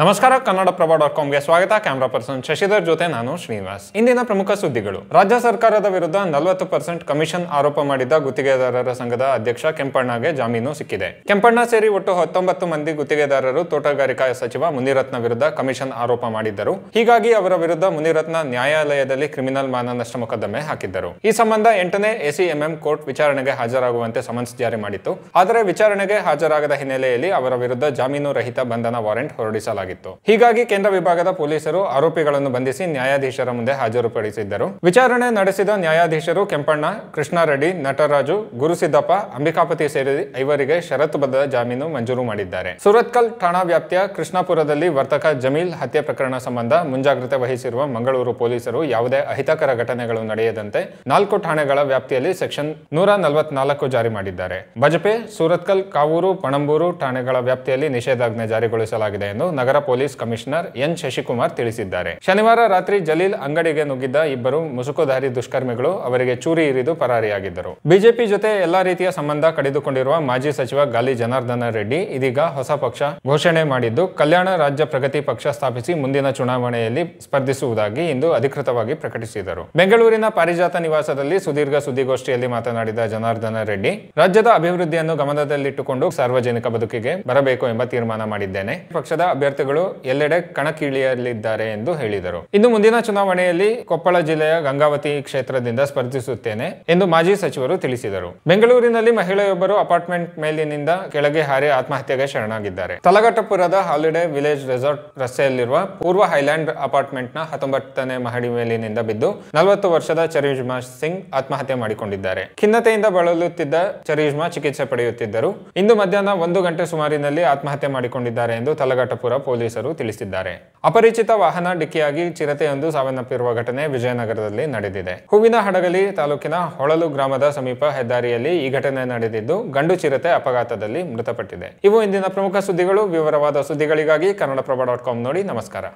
ನಮಸ್ಕಾರ ಕನ್ನಡಪ್ರಭ ಡಾಟ್ ಕಾಮ್ಗೆ ಸ್ವಾಗತ camera person Shashidhar ಜೊತೆ ನಾನು ಶ್ರೀನಿವಾಸ್ ಇಂದಿನ ಪ್ರಮುಖ ಸುದ್ದಿಗಳು ರಾಜ್ಯ ಸರ್ಕಾರದ ವಿರುದ್ಧ ನಲವತ್ತು ಪರ್ಸೆಂಟ್ ಕಮಿಷನ್ ಆರೋಪ ಮಾಡಿದ್ದ ಗುತ್ತಿಗೆದಾರರ ಸಂಘದ ಅಧ್ಯಕ್ಷ ಕೆಂಪಣ್ಣಗೆ ಜಾಮೀನು ಸಿಕ್ಕಿದೆ ಕೆಂಪಣ್ಣ ಸೇರಿ ಒಟ್ಟು ಹತ್ತೊಂಬತ್ತು ಮಂದಿ ಗುತ್ತಿಗೆದಾರರು ತೋಟಗಾರಿಕಾ ಸಚಿವ ಮುನಿರತ್ನ ವಿರುದ್ಧ ಕಮಿಷನ್ ಆರೋಪ ಮಾಡಿದ್ದರು ಹೀಗಾಗಿ ಅವರ ವಿರುದ್ಧ ಮುನಿರತ್ನ ನ್ಯಾಯಾಲಯದಲ್ಲಿ ಕ್ರಿಮಿನಲ್ ಮಾನನಷ್ಟ ಮೊಕದ್ದಮೆ ಹಾಕಿದ್ದರು ಈ ಸಂಬಂಧ ಎಂಟನೇ ಎಸಿಎಂಎಂ ಕೋರ್ಟ್ ವಿಚಾರಣೆಗೆ ಹಾಜರಾಗುವಂತೆ ಸಮನ್ಸ್ ಜಾರಿ ಮಾಡಿತ್ತು ಆದರೆ ವಿಚಾರಣೆಗೆ ಹಾಜರಾಗದ ಹಿನ್ನೆಲೆಯಲ್ಲಿ ಅವರ ವಿರುದ್ಧ ಜಾಮೀನು ರಹಿತ ಬಂಧನ ವಾರೆಂಟ್ ಹೊರಡಿಸಲಾಗಿದೆ ಮಾಡಲಾಗಿತ್ತು ಹೀಗಾಗಿ ಕೇಂದ್ರ ವಿಭಾಗದ ಪೊಲೀಸರು ಆರೋಪಿಗಳನ್ನು ಬಂಧಿಸಿ ನ್ಯಾಯಾಧೀಶರ ಮುಂದೆ ಹಾಜರುಪಡಿಸಿದ್ದರು ವಿಚಾರಣೆ ನಡೆಸಿದ ನ್ಯಾಯಾಧೀಶರು ಕೆಂಪಣ್ಣ ಕೃಷ್ಣಾರೆಡ್ಡಿ ನಟರಾಜು ಗುರುಸಿದ್ದಪ್ಪ ಅಂಬಿಕಾಪತಿ ಸೇರಿ ಐವರಿಗೆ ಷರತ್ತುಬದ್ಧ ಜಾಮೀನು ಮಂಜೂರು ಮಾಡಿದ್ದಾರೆ ಸುರತ್ಕಲ್ ಠಾಣಾ ವ್ಯಾಪ್ತಿಯ ಕೃಷ್ಣಾಪುರದಲ್ಲಿ ವರ್ತಕ ಜಮೀಲ್ ಹತ್ಯೆ ಪ್ರಕರಣ ಸಂಬಂಧ ಮುಂಜಾಗ್ರತೆ ವಹಿಸಿರುವ ಮಂಗಳೂರು ಪೊಲೀಸರು ಯಾವುದೇ ಅಹಿತಕರ ಘಟನೆಗಳು ನಡೆಯದಂತೆ ನಾಲ್ಕು ಠಾಣೆಗಳ ವ್ಯಾಪ್ತಿಯಲ್ಲಿ ಸೆಕ್ಷನ್ ನೂರ ನಲವತ್ನಾಲ್ಕು ಜಾರಿ ಮಾಡಿದ್ದಾರೆ ಬಜಪೆ ಸೂರತ್ಕಲ್ ಕಾವೂರು ಪಣಂಬೂರು ಠಾಣೆಗಳ ವ್ಯಾಪ್ತಿಯಲ್ಲಿ ನಿಷೇಧಾಜ್ಞೆ ಜಾರಿಗೊಳಿಸಲಾಗಿದೆ ಎಂದು ನಗರ ಪೊಲೀಸ್ ಕಮಿಷನರ್ ಎನ್ ಶಶಿಕುಮಾರ್ ತಿಳಿಸಿದ್ದಾರೆ ಶನಿವಾರ ರಾತ್ರಿ ಜಲೀಲ್ ಅಂಗಡಿಗೆ ನುಗ್ಗಿದ್ದ ಇಬ್ಬರು ಮುಸುಕುಧಾರಿ ದುಷ್ಕರ್ಮಿಗಳು ಅವರಿಗೆ ಚೂರಿ ಇರಿದು ಪರಾರಿಯಾಗಿದ್ದರು ಬಿಜೆಪಿ ಜೊತೆ ಎಲ್ಲಾ ರೀತಿಯ ಸಂಬಂಧ ಕಡಿದುಕೊಂಡಿರುವ ಮಾಜಿ ಸಚಿವ ಗಾಲಿ ಜನಾರ್ದನ ರೆಡ್ಡಿ ಇದೀಗ ಹೊಸ ಪಕ್ಷ ಘೋಷಣೆ ಮಾಡಿದ್ದು ಕಲ್ಯಾಣ ರಾಜ್ಯ ಪ್ರಗತಿ ಪಕ್ಷ ಸ್ಥಾಪಿಸಿ ಮುಂದಿನ ಚುನಾವಣೆಯಲ್ಲಿ ಸ್ಪರ್ಧಿಸುವುದಾಗಿ ಇಂದು ಅಧಿಕೃತವಾಗಿ ಪ್ರಕಟಿಸಿದರು ಬೆಂಗಳೂರಿನ ಪಾರಿಜಾತ ನಿವಾಸದಲ್ಲಿ ಸುದೀರ್ಘ ಸುದ್ದಿಗೋಷ್ಠಿಯಲ್ಲಿ ಮಾತನಾಡಿದ ಜನಾರ್ದನ ರೆಡ್ಡಿ ರಾಜ್ಯದ ಅಭಿವೃದ್ಧಿಯನ್ನು ಗಮನದಲ್ಲಿಟ್ಟುಕೊಂಡು ಸಾರ್ವಜನಿಕ ಬದುಕಿಗೆ ಬರಬೇಕು ಎಂಬ ತೀರ್ಮಾನ ಮಾಡಿದ್ದೇನೆ ಪಕ್ಷದ ಅಭ್ಯರ್ಥಿಗಳು ಅಭ್ಯರ್ಥಿಗಳು ಎಲ್ಲೆಡೆ ಕಣಕ್ಕಿಳಿಯಲಿದ್ದಾರೆ ಎಂದು ಹೇಳಿದರು ಇನ್ನು ಮುಂದಿನ ಚುನಾವಣೆಯಲ್ಲಿ ಕೊಪ್ಪಳ ಜಿಲ್ಲೆಯ ಗಂಗಾವತಿ ಕ್ಷೇತ್ರದಿಂದ ಸ್ಪರ್ಧಿಸುತ್ತೇನೆ ಎಂದು ಮಾಜಿ ಸಚಿವರು ತಿಳಿಸಿದರು ಬೆಂಗಳೂರಿನಲ್ಲಿ ಮಹಿಳೆಯೊಬ್ಬರು ಅಪಾರ್ಟ್ಮೆಂಟ್ ಮೇಲಿನಿಂದ ಕೆಳಗೆ ಹಾರಿ ಆತ್ಮಹತ್ಯೆಗೆ ಶರಣಾಗಿದ್ದಾರೆ ತಲಘಟ್ಟಪುರದ ಹಾಲಿಡೆ ವಿಲೇಜ್ ರೆಸಾರ್ಟ್ ರಸ್ತೆಯಲ್ಲಿರುವ ಪೂರ್ವ ಹೈಲ್ಯಾಂಡ್ ಅಪಾರ್ಟ್ಮೆಂಟ್ನ ಹತ್ತೊಂಬತ್ತನೇ ಮಹಡಿ ಮೇಲಿನಿಂದ ಬಿದ್ದು ನಲವತ್ತು ವರ್ಷದ ಚರಿಜ್ಮಾ ಸಿಂಗ್ ಆತ್ಮಹತ್ಯೆ ಮಾಡಿಕೊಂಡಿದ್ದಾರೆ ಖಿನ್ನತೆಯಿಂದ ಬಳಲುತ್ತಿದ್ದ ಚರೀಜ್ಮಾ ಚಿಕಿತ್ಸೆ ಪಡೆಯುತ್ತಿದ್ದರು ಇಂದು ಮಧ್ಯಾಹ್ನ ಒಂದು ಗಂಟೆ ಸುಮಾರಿನಲ್ಲಿ ಆತ್ಮಹತ್ಯೆ ಮಾಡಿಕೊಂಡಿದ್ದಾರೆ ಎಂದು ತಲಘಟ್ಟಪುರ ಪೊಲೀಸರು ತಿಳಿಸಿದ್ದಾರೆ ಅಪರಿಚಿತ ವಾಹನ ಡಿಕ್ಕಿಯಾಗಿ ಚಿರತೆಯೊಂದು ಸಾವನ್ನಪ್ಪಿರುವ ಘಟನೆ ವಿಜಯನಗರದಲ್ಲಿ ನಡೆದಿದೆ ಹೂವಿನ ಹಡಗಲಿ ತಾಲೂಕಿನ ಹೊಳಲು ಗ್ರಾಮದ ಸಮೀಪ ಹೆದ್ದಾರಿಯಲ್ಲಿ ಈ ಘಟನೆ ನಡೆದಿದ್ದು ಗಂಡು ಚಿರತೆ ಅಪಘಾತದಲ್ಲಿ ಮೃತಪಟ್ಟಿದೆ ಇವು ಇಂದಿನ ಪ್ರಮುಖ ಸುದ್ದಿಗಳು ವಿವರವಾದ ಸುದ್ದಿಗಳಿಗಾಗಿ ಕನ್ನಡಪ್ರಭ ಡಾಟ್ ಕಾಮ್ ನೋಡಿ ನಮಸ್ಕಾರ